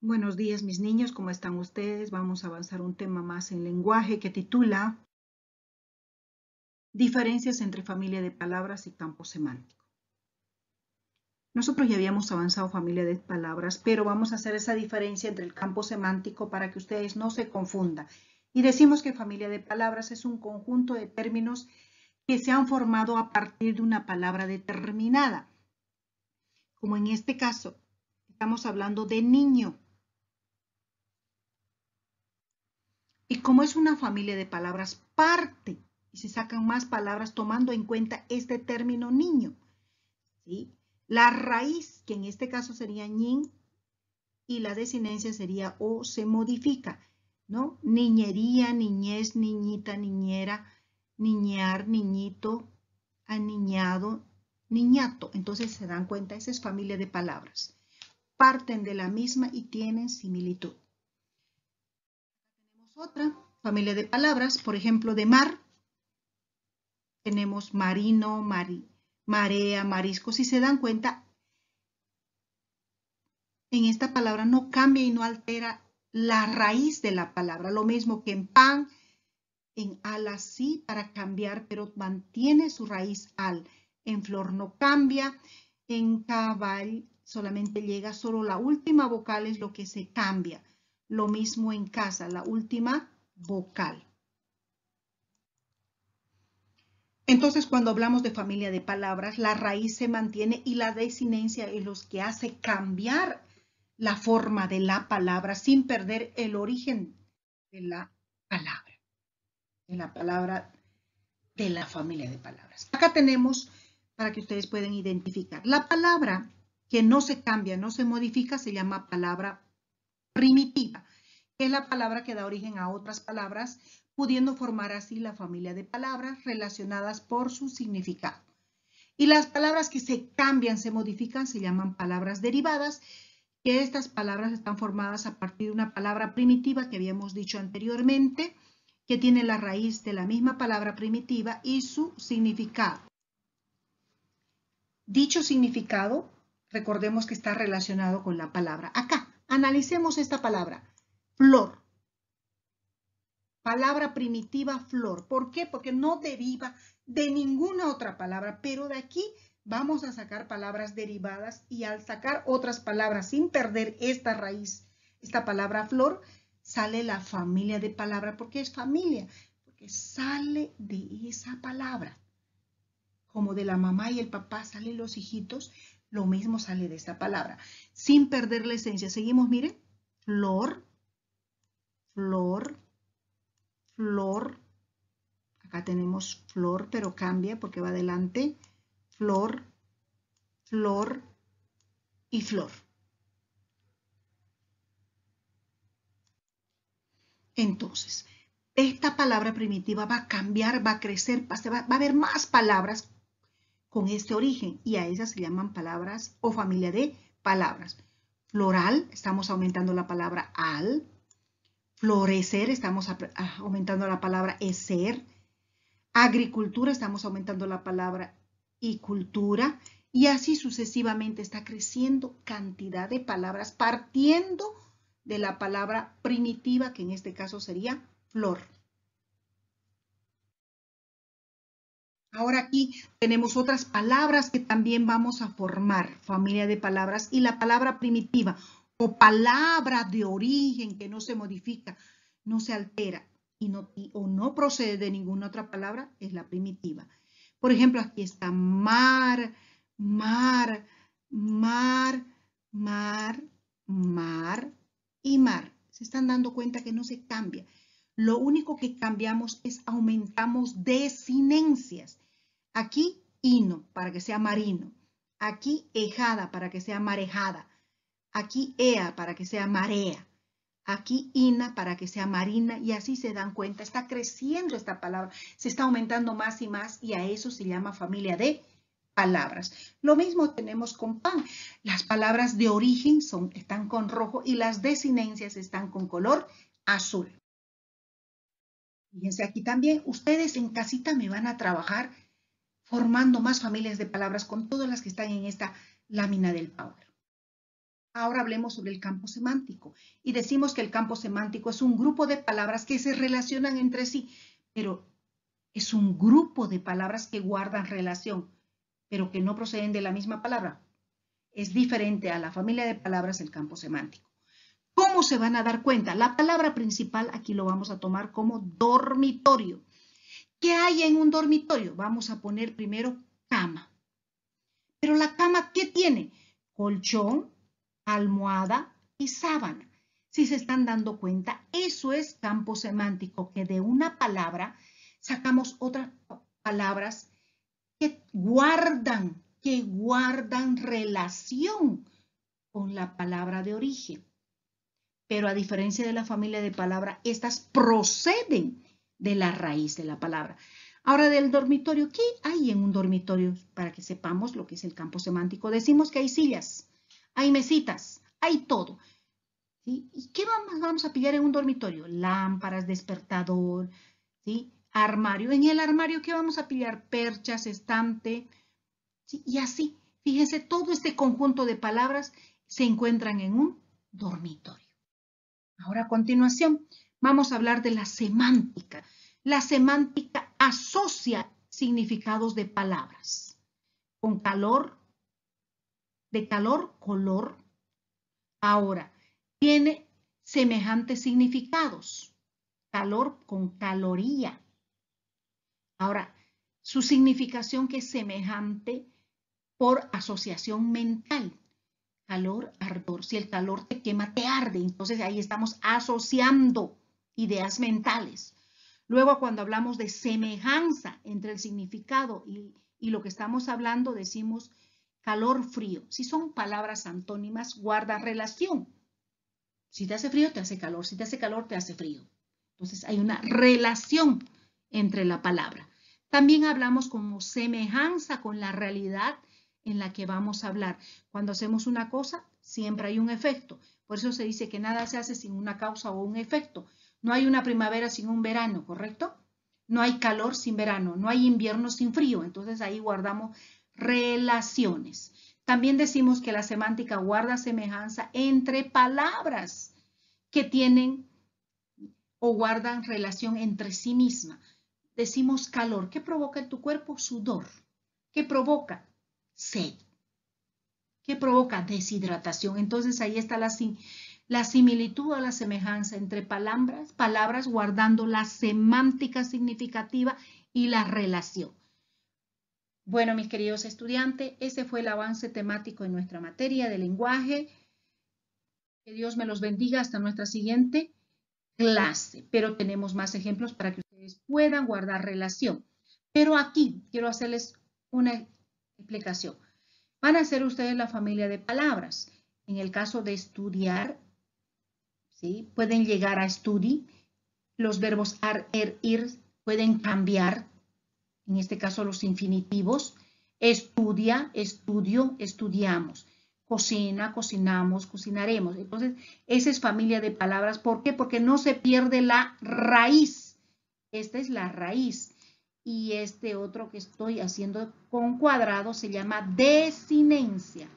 Buenos días mis niños, ¿cómo están ustedes? Vamos a avanzar un tema más en lenguaje que titula Diferencias entre familia de palabras y campo semántico. Nosotros ya habíamos avanzado familia de palabras, pero vamos a hacer esa diferencia entre el campo semántico para que ustedes no se confundan. Y decimos que familia de palabras es un conjunto de términos que se han formado a partir de una palabra determinada. Como en este caso, estamos hablando de niño Y como es una familia de palabras parte, y se sacan más palabras tomando en cuenta este término niño. ¿sí? La raíz, que en este caso sería ñin, y la desinencia sería o, se modifica. ¿no? Niñería, niñez, niñita, niñera, niñar, niñito, aniñado, niñato. Entonces se dan cuenta, esa es familia de palabras. Parten de la misma y tienen similitud otra familia de palabras, por ejemplo, de mar. Tenemos marino, marea, marisco. Si se dan cuenta, en esta palabra no cambia y no altera la raíz de la palabra. Lo mismo que en pan, en ala sí para cambiar, pero mantiene su raíz al. En flor no cambia, en cabal solamente llega solo la última vocal es lo que se cambia. Lo mismo en casa, la última vocal. Entonces, cuando hablamos de familia de palabras, la raíz se mantiene y la desinencia es lo que hace cambiar la forma de la palabra sin perder el origen de la palabra, de la palabra de la familia de palabras. Acá tenemos, para que ustedes puedan identificar, la palabra que no se cambia, no se modifica, se llama palabra primitiva, que es la palabra que da origen a otras palabras, pudiendo formar así la familia de palabras relacionadas por su significado. Y las palabras que se cambian, se modifican, se llaman palabras derivadas, que estas palabras están formadas a partir de una palabra primitiva que habíamos dicho anteriormente, que tiene la raíz de la misma palabra primitiva y su significado. Dicho significado, recordemos que está relacionado con la palabra acá. Analicemos esta palabra, flor. Palabra primitiva, flor. ¿Por qué? Porque no deriva de ninguna otra palabra, pero de aquí vamos a sacar palabras derivadas y al sacar otras palabras sin perder esta raíz, esta palabra flor, sale la familia de palabra. ¿Por qué es familia? Porque sale de esa palabra. Como de la mamá y el papá salen los hijitos, lo mismo sale de esta palabra. Sin perder la esencia. Seguimos, miren. Flor, flor, flor. Acá tenemos flor, pero cambia porque va adelante. Flor, flor y flor. Entonces, esta palabra primitiva va a cambiar, va a crecer, va, a haber más palabras con este origen y a esas se llaman palabras o familia de palabras. Floral, estamos aumentando la palabra al. Florecer, estamos ah, aumentando la palabra ser. Agricultura, estamos aumentando la palabra y cultura. Y así sucesivamente está creciendo cantidad de palabras partiendo de la palabra primitiva, que en este caso sería flor. Ahora aquí tenemos otras palabras que también vamos a formar, familia de palabras, y la palabra primitiva o palabra de origen que no se modifica, no se altera y no, o no procede de ninguna otra palabra, es la primitiva. Por ejemplo, aquí está mar, mar, mar, mar, mar y mar. Se están dando cuenta que no se cambia. Lo único que cambiamos es aumentamos desinencias. Aquí, hino, para que sea marino. Aquí, ejada, para que sea marejada. Aquí, ea, para que sea marea. Aquí, ina, para que sea marina. Y así se dan cuenta. Está creciendo esta palabra. Se está aumentando más y más. Y a eso se llama familia de palabras. Lo mismo tenemos con pan. Las palabras de origen son, están con rojo y las desinencias están con color azul. Fíjense aquí también, ustedes en casita me van a trabajar formando más familias de palabras con todas las que están en esta lámina del Power. Ahora hablemos sobre el campo semántico y decimos que el campo semántico es un grupo de palabras que se relacionan entre sí, pero es un grupo de palabras que guardan relación, pero que no proceden de la misma palabra. Es diferente a la familia de palabras el campo semántico. ¿Cómo se van a dar cuenta? La palabra principal aquí lo vamos a tomar como dormitorio. ¿Qué hay en un dormitorio? Vamos a poner primero cama. Pero la cama, ¿qué tiene? Colchón, almohada y sábana. Si se están dando cuenta, eso es campo semántico, que de una palabra sacamos otras palabras que guardan, que guardan relación con la palabra de origen. Pero a diferencia de la familia de palabra, estas proceden de la raíz de la palabra. Ahora del dormitorio, ¿qué hay en un dormitorio? Para que sepamos lo que es el campo semántico. Decimos que hay sillas, hay mesitas, hay todo. ¿Y qué vamos, vamos a pillar en un dormitorio? Lámparas, despertador, armario. En el armario, ¿qué vamos a pillar? Perchas, estante, y así. Fíjense, todo este conjunto de palabras se encuentran en un dormitorio. Ahora a continuación, Vamos a hablar de la semántica. La semántica asocia significados de palabras con calor, de calor, color. Ahora, tiene semejantes significados. Calor con caloría. Ahora, su significación que es semejante por asociación mental. Calor, ardor. Si el calor te quema, te arde. Entonces ahí estamos asociando ideas mentales. Luego, cuando hablamos de semejanza entre el significado y, lo que estamos hablando, decimos calor, frío. Si son palabras antónimas, guarda relación. Si te hace frío, te hace calor. Si te hace calor, te hace frío. Entonces, hay una relación entre la palabra. También hablamos como semejanza con la realidad en la que vamos a hablar. Cuando hacemos una cosa, siempre hay un efecto. Por eso se dice que nada se hace sin una causa o un efecto. No hay una primavera sin un verano, ¿correcto? No hay calor sin verano, no hay invierno sin frío. Entonces ahí guardamos relaciones. También decimos que la semántica guarda semejanza entre palabras que tienen o guardan relación entre sí misma. Decimos calor. ¿Qué provoca en tu cuerpo? Sudor. ¿Qué provoca? Sed. ¿Qué provoca? Deshidratación. Entonces ahí está la, la similitud o la semejanza entre palabras, palabras guardando la semántica significativa y la relación. Bueno, mis queridos estudiantes, ese fue el avance temático en nuestra materia de lenguaje. Que Dios me los bendiga hasta nuestra siguiente clase, pero tenemos más ejemplos para que ustedes puedan guardar relación. Pero aquí quiero hacerles una explicación. Van a ser ustedes la familia de palabras. En el caso de estudiar, Pueden llegar a study, Los verbos ar, er, ir pueden cambiar, en este caso los infinitivos. Estudia, estudio, estudiamos. Cocina, cocinamos, cocinaremos. Entonces, esa es familia de palabras. ¿Por qué? Porque no se pierde la raíz. Esta es la raíz. Y este otro que estoy haciendo con cuadrado se llama desinencia.